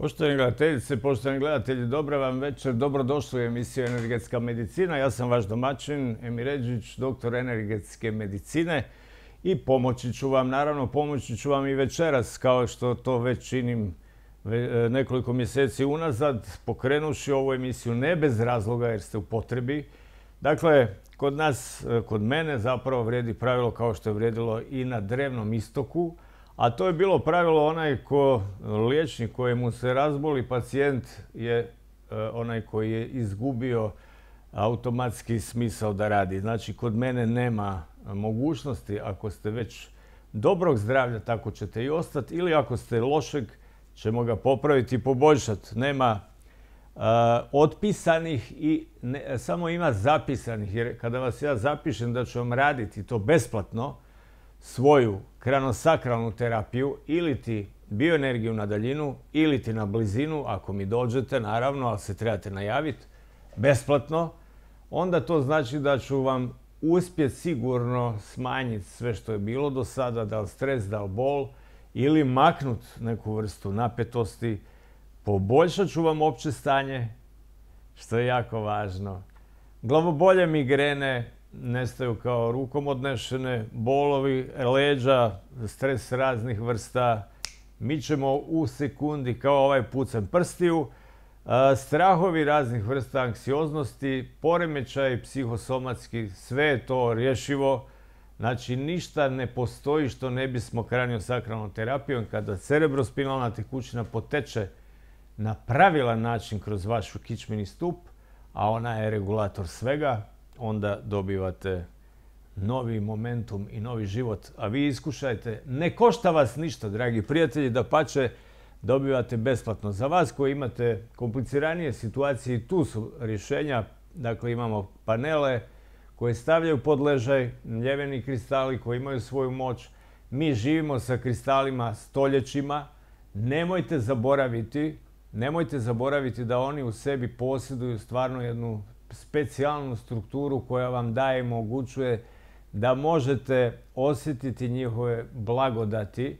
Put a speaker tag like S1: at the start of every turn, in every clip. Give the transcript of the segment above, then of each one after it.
S1: Poštovani gledateljice, poštovani gledatelji, dobra vam večer. Dobrodošli u emisiju Energetska medicina. Ja sam vaš domaćin, Emiređić, doktor energetske medicine. I pomoći ću vam, naravno, pomoći ću vam i večeras, kao što to već činim e, nekoliko mjeseci unazad, pokrenuši ovu emisiju ne bez razloga jer ste u potrebi. Dakle, kod nas, e, kod mene zapravo vrijedi pravilo kao što je vrijedilo i na drevnom istoku, a to je bilo pravilo onaj ko liječnik kojemu se razboli pacijent je e, onaj koji je izgubio automatski smisao da radi. Znači, kod mene nema mogućnosti. Ako ste već dobrog zdravlja, tako ćete i ostati. Ili ako ste lošeg, ćemo ga popraviti i poboljšati. Nema e, otpisanih i samo ima zapisanih. Jer kada vas ja zapišem da ću vam raditi to besplatno, svoju kranosakralnu terapiju ili ti bioenergiju na daljinu ili ti na blizinu, ako mi dođete naravno, ali se trebate najaviti, besplatno, onda to znači da ću vam uspjeti sigurno smanjiti sve što je bilo do sada, da li stres, da li bol, ili maknut neku vrstu napetosti, poboljšat ću vam opće stanje, što je jako važno. Glavobolje, migrene, nestaju kao rukom odnešene, bolovi, leđa, stres raznih vrsta. Mi ćemo u sekundi, kao ovaj pucan prstiju, strahovi raznih vrsta anksioznosti, poremećaj psihosomatski, sve je to rješivo. Znači, ništa ne postoji što ne bismo sakralnom terapijom kada cerebrospinalna tekućina poteče na pravilan način kroz vašu kičmini stup, a ona je regulator svega, onda dobivate novi momentum i novi život. A vi iskušajte, ne košta vas ništa, dragi prijatelji, da pače dobivate besplatno. Za vas koji imate kompliciranije situacije, tu su rješenja. Dakle, imamo panele koje stavljaju pod ležaj, ljeveni kristali koji imaju svoju moć. Mi živimo sa kristalima stoljećima. Nemojte zaboraviti, nemojte zaboraviti da oni u sebi posjeduju stvarno jednu specijalnu strukturu koja vam daje i mogućuje da možete osjetiti njihove blagodati.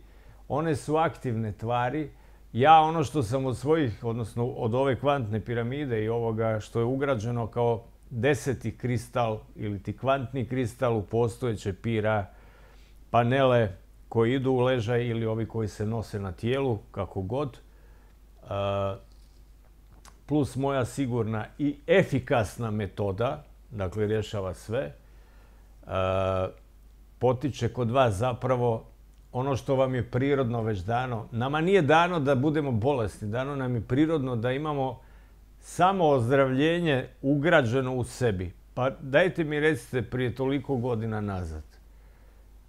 S1: One su aktivne tvari. Ja ono što sam od svojih, odnosno od ove kvantne piramide i ovoga što je ugrađeno kao deseti kristal ili ti kvantni kristal u postojeće pira panele koji idu u ležaj ili ovi koji se nose na tijelu, kako god. Uh, plus moja sigurna i efikasna metoda, dakle rješava sve, e, potiče kod vas zapravo ono što vam je prirodno već dano. Nama nije dano da budemo bolesni, dano nam je prirodno da imamo samo ozdravljenje ugrađeno u sebi. Pa dajte mi recite prije toliko godina nazad.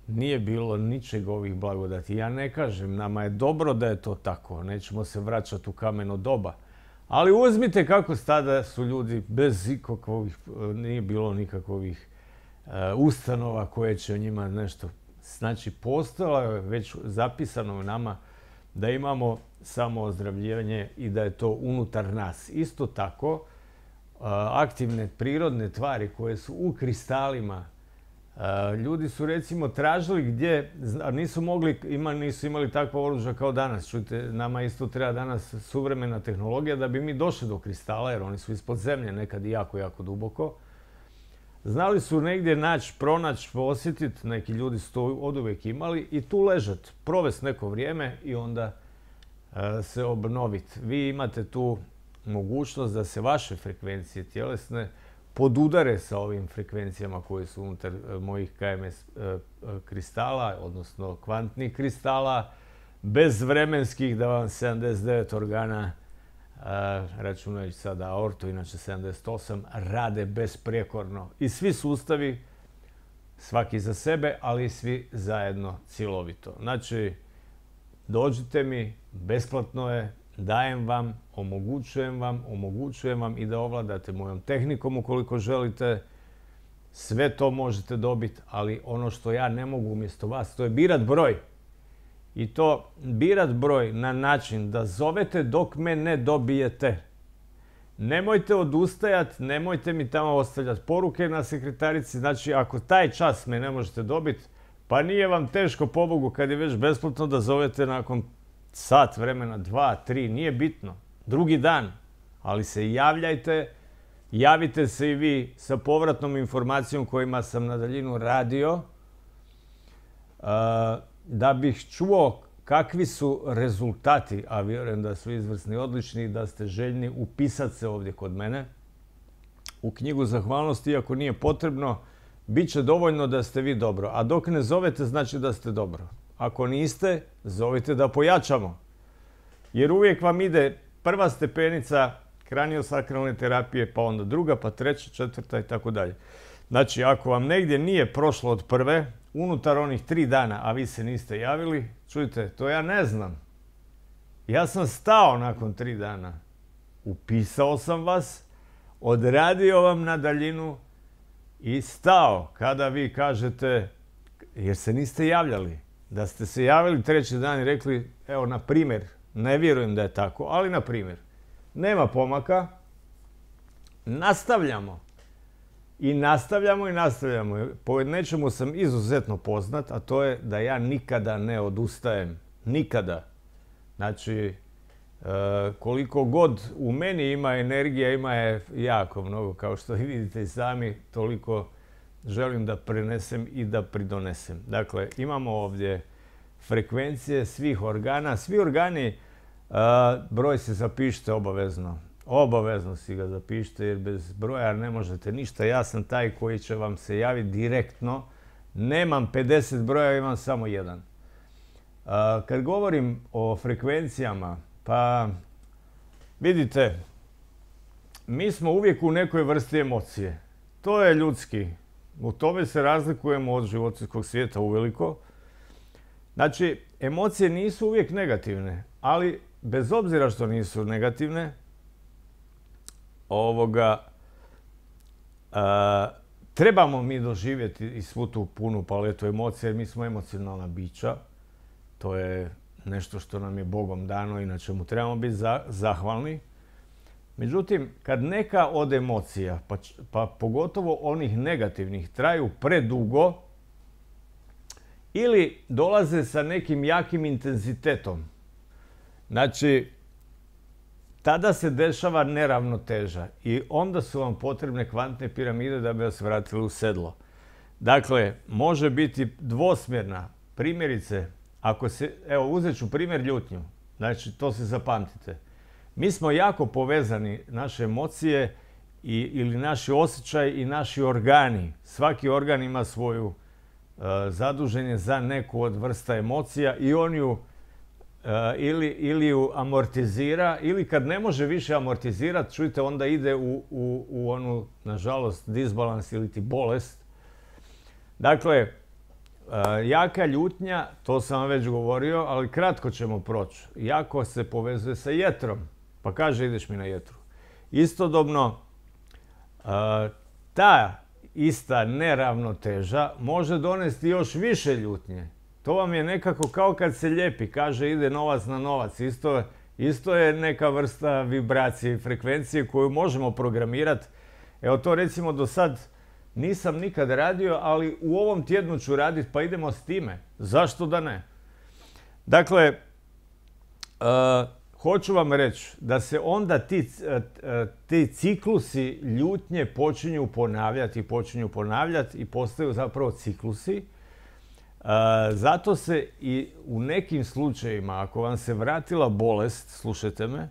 S1: Nije bilo ničeg ovih blagodati. Ja ne kažem, nama je dobro da je to tako. Nećemo se vraćati u kameno doba. Ali uzmite kako stada su ljudi bez ikakvih, nije bilo nikakvih e, ustanova koje će o njima nešto. Znači, postojalo je već zapisano u nama da imamo samo ozdravljivanje i da je to unutar nas. Isto tako, e, aktivne prirodne tvari koje su u kristalima Ljudi su recimo tražili gdje, nisu mogli, nisu imali takva oružja kao danas. Čujte, nama isto treba danas suvremena tehnologija da bi mi došli do kristala, jer oni su ispod zemlje nekad jako, jako duboko. Znali su negdje naći, pronaći, posjetiti, neki ljudi su to oduvijek imali i tu ležati, provesti neko vrijeme i onda e, se obnoviti. Vi imate tu mogućnost da se vaše frekvencije tjelesne podudare sa ovim frekvencijama koje su unutar e, mojih KMS e, e, kristala, odnosno kvantnih kristala, bez vremenskih da vam 79 organa, računajući sada aortu, inače 78, rade besprekorno. I svi sustavi, svaki za sebe, ali svi zajedno cilovito. Znači, dođite mi, besplatno je, dajem vam, omogućujem vam, omogućujem vam i da ovladate mojom tehnikom ukoliko želite. Sve to možete dobiti, ali ono što ja ne mogu umjesto vas, to je birat broj. I to birat broj na način da zovete dok me ne dobijete. Nemojte odustajati, nemojte mi tamo ostavljati poruke na sekretarici. Znači, ako taj čas me ne možete dobiti, pa nije vam teško pobogu kad je već besplatno da zovete nakon sat vremena, dva, tri, nije bitno. Drugi dan, ali se javljajte, javite se i vi sa povratnom informacijom kojima sam na daljinu radio, e, da bih čuo kakvi su rezultati, a vjerujem da su izvrsni odlični i da ste željni upisati se ovdje kod mene u knjigu zahvalnosti, iako nije potrebno, bit će dovoljno da ste vi dobro. A dok ne zovete, znači da ste dobro. Ako niste, zovite da pojačamo. Jer uvijek vam ide prva stepenica kraniosakralne terapije, pa onda druga, pa treća, četvrta i tako dalje. Znači, ako vam negdje nije prošlo od prve, unutar onih tri dana, a vi se niste javili, čujte, to ja ne znam. Ja sam stao nakon tri dana. Upisao sam vas, odradio vam na daljinu i stao kada vi kažete jer se niste javljali da ste se javili treći dan i rekli, evo, na primjer, ne vjerujem da je tako, ali na primjer, nema pomaka, nastavljamo. I nastavljamo i nastavljamo. Po nečemu sam izuzetno poznat, a to je da ja nikada ne odustajem. Nikada. Znači, e, koliko god u meni ima energija, ima je jako mnogo. Kao što vidite i sami, toliko želim da prenesem i da pridonesem. Dakle, imamo ovdje frekvencije svih organa. Svi organi, broj se zapišite obavezno. Obavezno si ga zapišite jer bez broja ne možete ništa. Ja sam taj koji će vam se javiti direktno. Nemam 50 broja, imam samo jedan. kad govorim o frekvencijama, pa vidite, mi smo uvijek u nekoj vrsti emocije. To je ljudski. U tome se razlikujemo od životinskog svijeta uveliko. Znači, emocije nisu uvijek negativne, ali bez obzira što nisu negativne, ovoga, trebamo mi doživjeti i svu tu punu paletu emocija, jer mi smo emocionalna bića. To je nešto što nam je Bogom dano i na čemu trebamo biti zahvalni. Međutim, kad neka od emocija, pa, pa, pogotovo onih negativnih, traju predugo ili dolaze sa nekim jakim intenzitetom, znači, tada se dešava neravnoteža i onda su vam potrebne kvantne piramide da bi vas vratili u sedlo. Dakle, može biti dvosmjerna. Primjerice, ako se, evo uzet ću primjer ljutnju, znači to se zapamtite. Mi smo jako povezani, naše emocije ili naši osjećaj i naši organi. Svaki organ ima svoju e, zaduženje za neku od vrsta emocija i on ju e, ili, ju amortizira ili kad ne može više amortizirati, čujte, onda ide u, u onu, nažalost, disbalans ili ti bolest. Dakle, e, jaka ljutnja, to sam vam već govorio, ali kratko ćemo proći. Jako se povezuje sa jetrom. Pa kaže ideš mi na jetru. Istodobno, e, ta ista neravnoteža može donesti još više ljutnje. To vam je nekako kao kad se lijepi, kaže ide novac na novac. Isto, je neka vrsta vibracije i frekvencije koju možemo programirati. Evo to recimo do sad nisam nikad radio, ali u ovom tjednu ću raditi pa idemo s time. Zašto da ne? Dakle, e, Hoću vam reći da se onda ti, e, e, ti ciklusi ljutnje počinju ponavljati i počinju ponavljati i postaju zapravo ciklusi. E, zato se i u nekim slučajevima, ako vam se vratila bolest, slušajte me,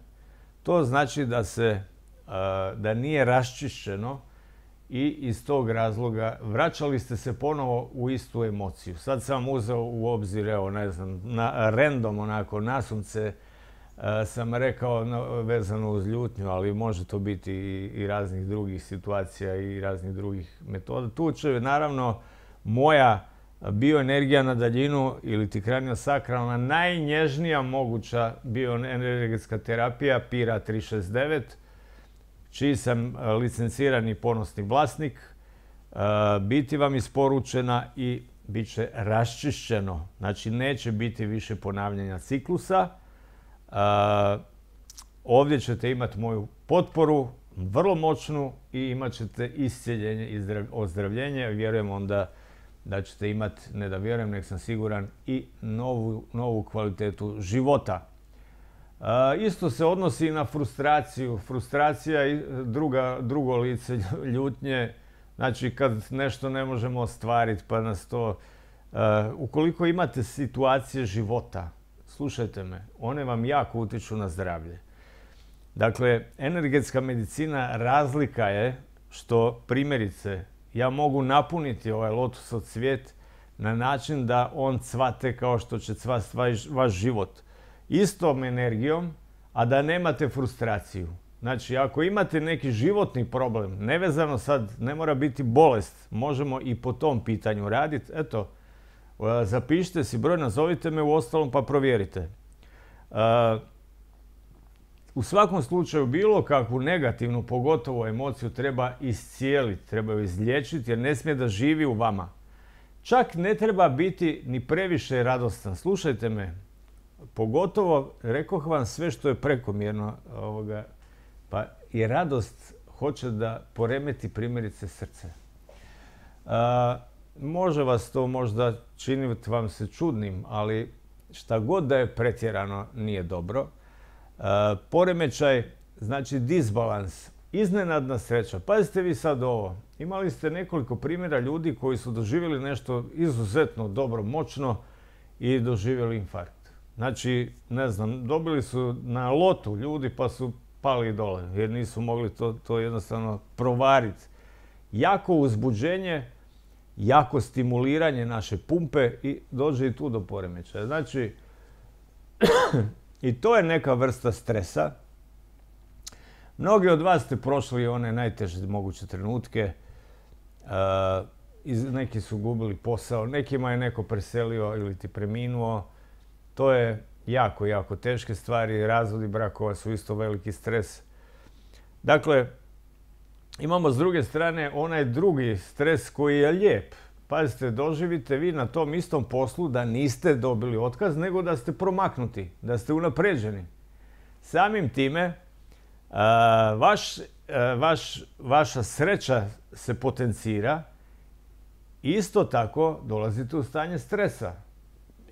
S1: to znači da se da nije raščišćeno i iz tog razloga vraćali ste se ponovo u istu emociju. Sad sam uzeo u obzir, evo ne znam, na, random onako nasumce Eh, sam rekao vezano uz ljutnju, ali može to biti i, raznih drugih situacija i raznih drugih metoda. Tu će naravno moja bioenergija na daljinu ili ti sakralna, najnježnija moguća bioenergetska terapija PIRA 369, čiji sam eh, licencirani ponosni vlasnik, eh, biti vam isporučena i bit će raščišćeno. Znači, neće biti više ponavljanja ciklusa, Ovdje ćete imati moju potporu, vrlo moćnu i imat ćete iscijeljenje i ozdravljenje. Vjerujem onda da ćete imati, ne da vjerujem, nek sam siguran, i novu, kvalitetu života. isto se odnosi i na frustraciju. Frustracija drugo lice ljutnje. Znači kad nešto ne možemo ostvariti pa nas to... ukoliko imate situacije života slušajte me, one vam jako utječu na zdravlje. Dakle, energetska medicina razlika je što primjerice ja mogu napuniti ovaj lotus od svijet na način da on cvate kao što će cvast vaš život. Istom energijom, a da nemate frustraciju. Znači, ako imate neki životni problem, nevezano sad, ne mora biti bolest, možemo i po tom pitanju raditi. Eto, E, zapišite si broj, nazovite me u ostalom pa provjerite. E, u svakom slučaju bilo kakvu negativnu, pogotovo emociju, treba iscijeliti, treba ju izlječiti jer ne smije da živi u vama. Čak ne treba biti ni previše radostan. Slušajte me, pogotovo rekoh vam sve što je prekomjerno pa i radost hoće da poremeti primjerice srce. E, Može vas to možda činiti vam se čudnim, ali šta god da je pretjerano nije dobro. E, poremećaj, znači disbalans, iznenadna sreća. Pazite vi sad ovo. Imali ste nekoliko primjera ljudi koji su doživjeli nešto izuzetno dobro, moćno i doživjeli infarkt. Znači, ne znam, dobili su na lotu ljudi pa su pali dole jer nisu mogli to, to jednostavno provariti. Jako uzbuđenje jako stimuliranje naše pumpe i dođe i tu do poremećaja. Znači, i to je neka vrsta stresa. Mnogi od vas ste prošli one najteže moguće trenutke. E, neki su gubili posao, nekima je neko preselio ili ti preminuo. To je jako, jako teške stvari. Razvodi brakova su isto veliki stres. Dakle, imamo s druge strane onaj drugi stres koji je lijep. Pazite, doživite vi na tom istom poslu da niste dobili otkaz, nego da ste promaknuti, da ste unapređeni. Samim time, vaš, vaša sreća se potencira, isto tako dolazite u stanje stresa.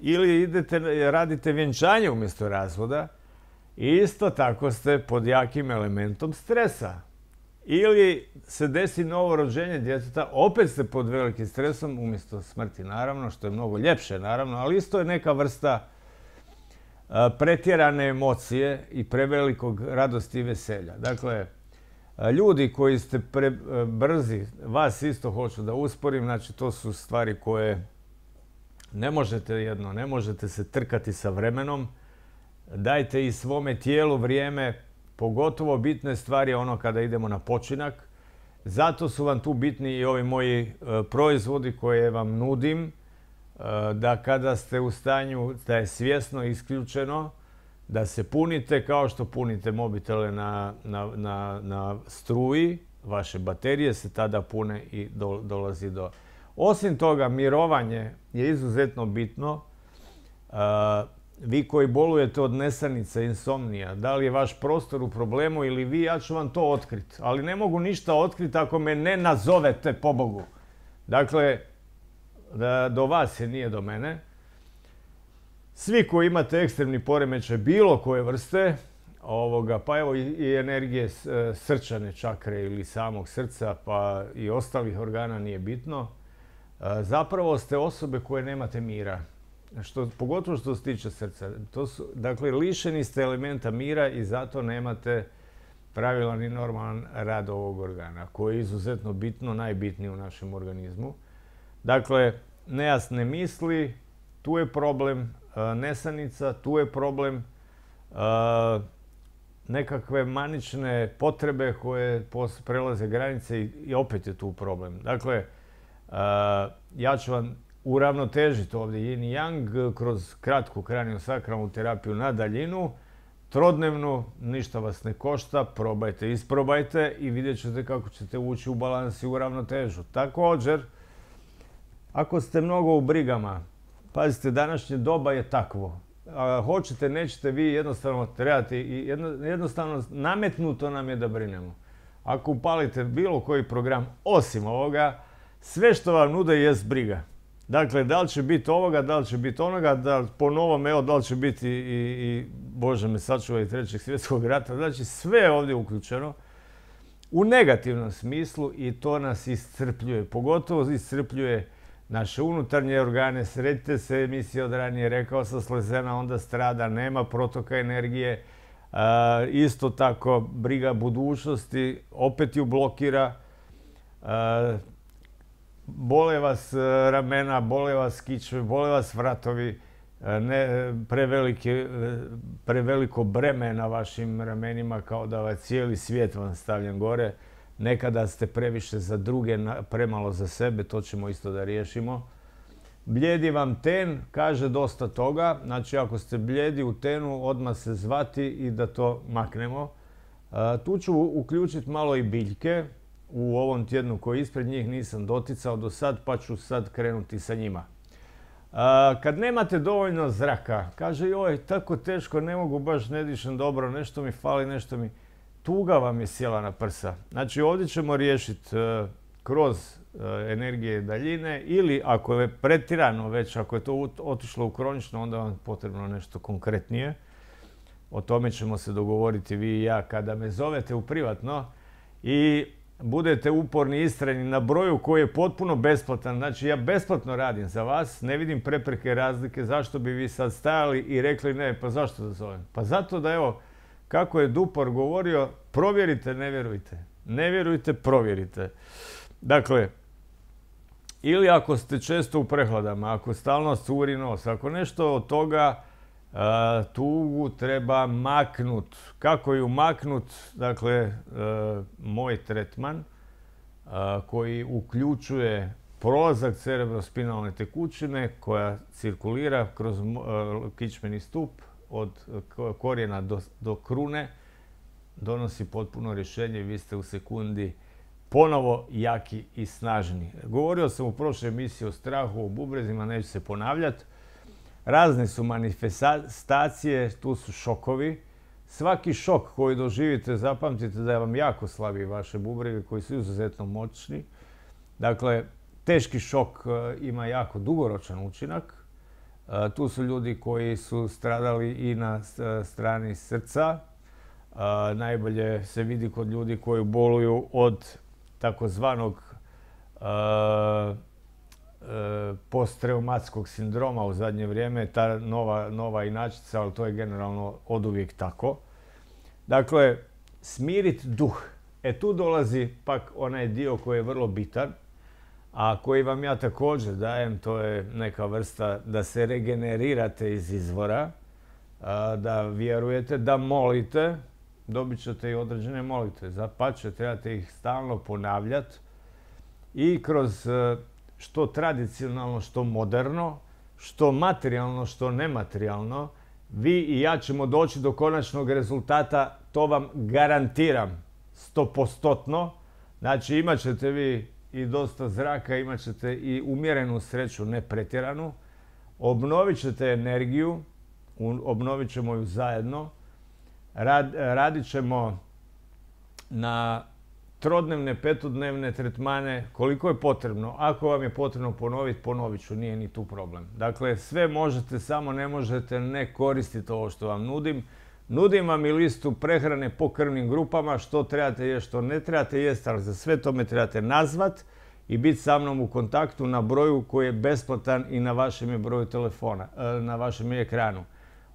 S1: Ili idete, radite vjenčanje umjesto razvoda, isto tako ste pod jakim elementom stresa. Ili se desi novo rođenje djeteta, opet ste pod velikim stresom, umjesto smrti naravno, što je mnogo ljepše naravno, ali isto je neka vrsta pretjerane emocije i prevelikog radosti i veselja. Dakle, ljudi koji ste prebrzi, vas isto hoću da usporim, znači to su stvari koje ne možete jedno, ne možete se trkati sa vremenom, dajte i svome tijelu vrijeme Pogotovo bitne stvari je ono kada idemo na počinak. Zato su vam tu bitni i ovi moji e, proizvodi koje vam nudim. E, da kada ste u stanju da je svjesno isključeno, da se punite kao što punite mobitele na, na, struji, vaše baterije se tada pune i dolazi do... Osim toga, mirovanje je izuzetno bitno. E, vi koji bolujete od nesanica, insomnija, da li je vaš prostor u problemu ili vi, ja ću vam to otkriti. Ali ne mogu ništa otkriti ako me ne nazovete pobogu. Dakle, do vas je, nije do mene. Svi koji imate ekstremni poremećaj bilo koje vrste, ovoga, pa evo i energije e, srčane čakre ili samog srca, pa i ostalih organa nije bitno, e, zapravo ste osobe koje nemate mira pogotovo što se tiče srca. dakle, lišeni ste elementa mira i zato nemate pravilan i normalan rad ovog organa, koji je izuzetno bitno, najbitniji u našem organizmu. Dakle, nejasne misli, tu je problem, e, nesanica, tu je problem, e, nekakve manične potrebe koje prelaze granice i opet je tu problem. Dakle, e, ja ću vam uravnotežiti ovdje yin i yang kroz kratku kraniosakralnu terapiju na daljinu, trodnevnu, ništa vas ne košta, probajte, isprobajte i vidjet ćete kako ćete ući u balans i u ravnotežu. Također, ako ste mnogo u brigama, pazite, današnje doba je takvo. hoćete, nećete, vi jednostavno trebati, i jednostavno nametnuto nam je da brinemo. Ako upalite bilo koji program osim ovoga, sve što vam nude je briga. Dakle, da li će biti ovoga, da li će biti onoga, da po novom, evo, da li će biti i, i Bože me sačuva i Trećeg svjetskog rata. Znači, sve je ovdje uključeno u negativnom smislu i to nas iscrpljuje. Pogotovo iscrpljuje naše unutarnje organe. Sredite se, emisija od ranije rekao sa slezena, onda strada, nema protoka energije. E, isto tako, briga budućnosti opet ju blokira. E, bole vas e, ramena, bole vas kičve, bole vas vratovi, e, e, preveliko breme na vašim ramenima kao da vas cijeli svijet vam stavljen gore. Nekada ste previše za druge, premalo za sebe, to ćemo isto da riješimo. Bljedi vam ten, kaže dosta toga. Znači ako ste bljedi u tenu, odmah se zvati i da to maknemo. Tu ću uključiti malo i biljke u ovom tjednu koji ispred njih nisam doticao do sad, pa ću sad krenuti sa njima. kad nemate dovoljno zraka, kaže joj, tako teško, ne mogu baš, ne dišem dobro, nešto mi fali, nešto mi... Tuga vam je sjela na prsa. Znači ovdje ćemo riješiti e, kroz e, energije daljine ili ako je pretirano već, ako je to otišlo u kronično, onda vam je potrebno nešto konkretnije. O tome ćemo se dogovoriti vi i ja kada me zovete u privatno. I budete uporni i na broju koji je potpuno besplatan. Znači ja besplatno radim za vas, ne vidim prepreke razlike zašto bi vi sad stajali i rekli ne, pa zašto da zovem? Pa zato da evo, kako je Dupor govorio, provjerite, ne vjerujte. Ne vjerujte, provjerite. Dakle, ili ako ste često u prehladama, ako stalno curi nos, ako nešto od toga tugu treba maknut. Kako ju maknut? Dakle, e, moj tretman e, koji uključuje prolazak cerebrospinalne tekućine koja cirkulira kroz e, kičmeni stup od korijena do, krune donosi potpuno rješenje. i Vi ste u sekundi ponovo jaki i snažni. Govorio sam u prošloj emisiji o strahu, o bubrezima, neću se ponavljati. Razne su manifestacije, tu su šokovi. Svaki šok koji doživite, zapamtite da vam jako slabi vaše bubrege koji su izuzetno moćni. Dakle, teški šok e, ima jako dugoročan učinak. E, tu su ljudi koji su stradali i na e, strani srca. Najbolje se vidi kod ljudi koji boluju od takozvanog postreumatskog sindroma u zadnje vrijeme, ta nova, nova inačica, ali to je generalno oduvijek tako. Dakle, smirit duh. E tu dolazi pak onaj dio koji je vrlo bitan, a koji vam ja također dajem, to je neka vrsta da se regenerirate iz izvora, da vjerujete, da molite, dobit ćete i određene molite, Zapače, trebate ih stalno ponavljati i kroz e, što tradicionalno, što moderno, što materijalno, što nematerijalno, vi i ja ćemo doći do konačnog rezultata, to vam garantiram, stopostotno. Znači imat ćete vi i dosta zraka, imat ćete i umjerenu sreću, ne pretjeranu. Obnovit ćete energiju, obnovit ćemo ju zajedno. radit ćemo na trodnevne, petodnevne tretmane, koliko je potrebno. Ako vam je potrebno ponoviti, ponovit ću, nije ni tu problem. Dakle, sve možete, samo ne možete ne koristiti ovo što vam nudim. Nudim vam i listu prehrane po krvnim grupama, što trebate jesti, što ne trebate jesti, ali za sve to me trebate nazvat i biti sa mnom u kontaktu na broju koji je besplatan i na vašem broju telefona, e, na vašem je ekranu.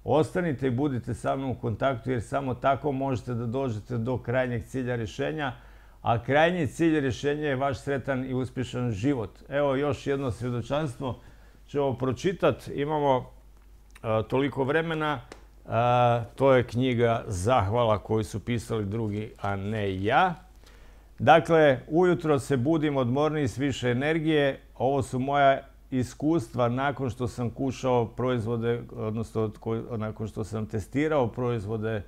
S1: Ostanite i budite sa mnom u kontaktu jer samo tako možete da dođete do krajnjeg cilja rješenja, a krajnji cilj rješenja je vaš sretan i uspješan život. Evo još jedno svjedočanstvo ćemo pročitati. Imamo e, toliko vremena. E, to je knjiga Zahvala koju su pisali drugi, a ne ja. Dakle, ujutro se budim odmorni s više energije. Ovo su moja iskustva nakon što sam kušao proizvode, odnosno nakon što sam testirao proizvode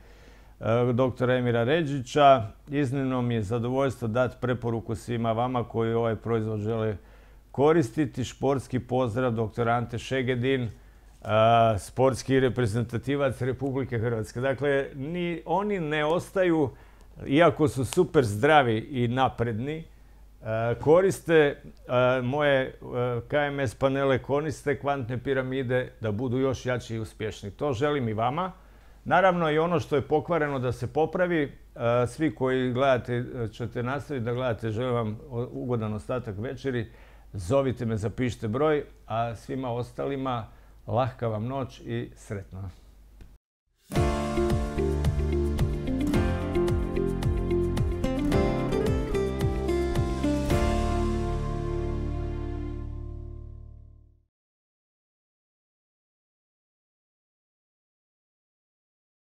S1: E, doktora Emira Ređića. Iznimno mi je zadovoljstvo dati preporuku svima vama koji ovaj proizvod žele koristiti. Športski pozdrav doktor Ante Šegedin, e, sportski reprezentativac Republike Hrvatske. Dakle, ni, oni ne ostaju, iako su super zdravi i napredni, e, koriste moje KMS panele, koriste kvantne piramide da budu još jači i uspješni. To želim i vama. Naravno i ono što je pokvareno da se popravi. E, svi koji gledate, e, ćete nastaviti da gledate, želim vam ugodan ostatak večeri. Zovite me, zapišite broj, a svima ostalima lahka vam noć i sretno.